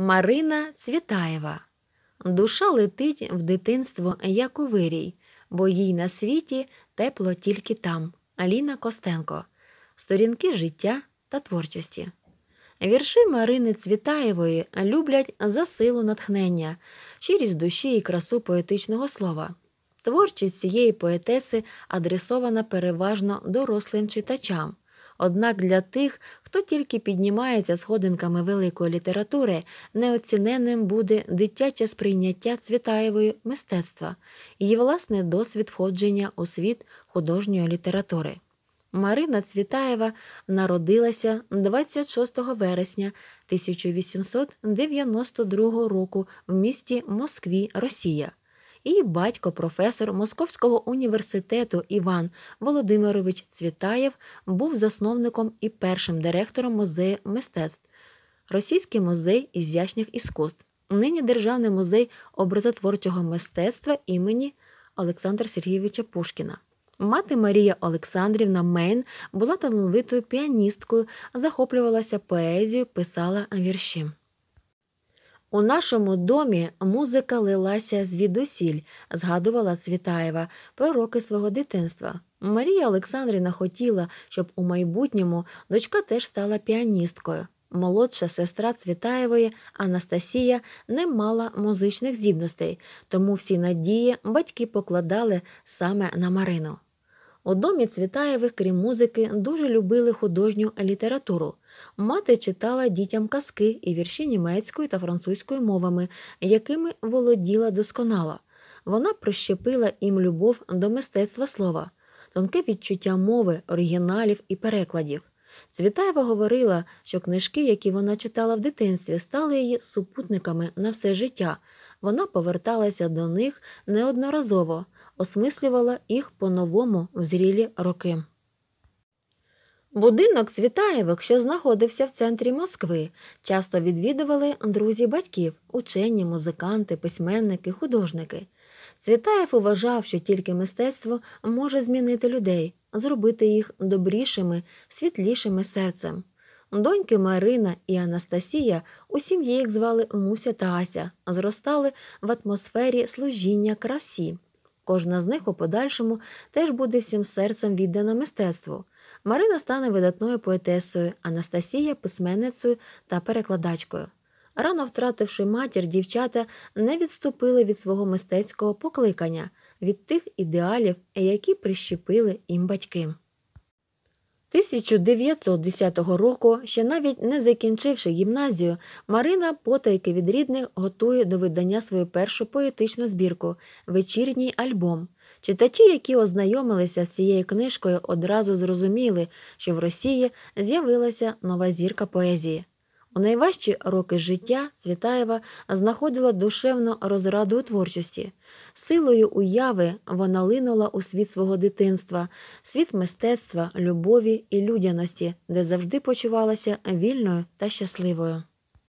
Марина Цвітаєва. Душа летить в дитинство, як у вирій, бо їй на світі тепло тільки там. Аліна Костенко. Сторінки життя та творчості. Вірші Марини Цвітаєвої люблять за силу натхнення, щирість душі і красу поетичного слова. Творчість цієї поетеси адресована переважно дорослим читачам. Однак для тих, хто тільки піднімається сходинками великої літератури, неоціненним буде дитяче сприйняття Цвітаєвої мистецтва, і власне досвід входження у світ художньої літератури. Марина Цвітаєва народилася 26 вересня 1892 року в місті Москві, Росія і батько професор Московського університету Іван Володимирович Цвітаєв був засновником і першим директором музею мистецтв, Російський музей ізящних іскусств, нині Державний музей образотворчого мистецтва імені Олександра Сергійовича Пушкіна. Мати Марія Олександрівна Мейн була талановитою піаністкою, захоплювалася поезією, писала вірші. У нашому домі музика лилася звідусіль, згадувала Цвітаєва про роки свого дитинства. Марія Олександрівна хотіла, щоб у майбутньому дочка теж стала піаністкою. Молодша сестра Цвітаєвої Анастасія не мала музичних здібностей, тому всі надії батьки покладали саме на Марину. У домі Цвітаєвих, крім музики, дуже любили художню літературу. Мати читала дітям казки і вірші німецькою та французькою мовами, якими володіла досконало. Вона прищепила їм любов до мистецтва слова, тонке відчуття мови, оригіналів і перекладів. Цвітаєва говорила, що книжки, які вона читала в дитинстві, стали її супутниками на все життя. Вона поверталася до них неодноразово, осмислювала їх по-новому в зрілі роки. Будинок Цвітаєвих, що знаходився в центрі Москви, часто відвідували друзі батьків, учені, музиканти, письменники, художники. Цвітаєв вважав, що тільки мистецтво може змінити людей, зробити їх добрішими, світлішими серцем. Доньки Марина і Анастасія, усім їх звали Муся та Ася, зростали в атмосфері служіння красі. Кожна з них у подальшому теж буде всім серцем віддана мистецтву. Марина стане видатною поетесою, Анастасія письменницею та перекладачкою. Рано втративши матір, дівчата не відступили від свого мистецького покликання, від тих ідеалів, які прищепили їм батьки. 1910 року, ще навіть не закінчивши гімназію, Марина потайки від рідних готує до видання свою першу поетичну збірку Вечірній альбом. Читачі, які ознайомилися з цією книжкою, одразу зрозуміли, що в Росії з'явилася нова зірка поезії. У найважчі роки життя Цвітаєва знаходила душевну розраду у творчості. Силою уяви вона линула у світ свого дитинства, світ мистецтва, любові і людяності, де завжди почувалася вільною та щасливою.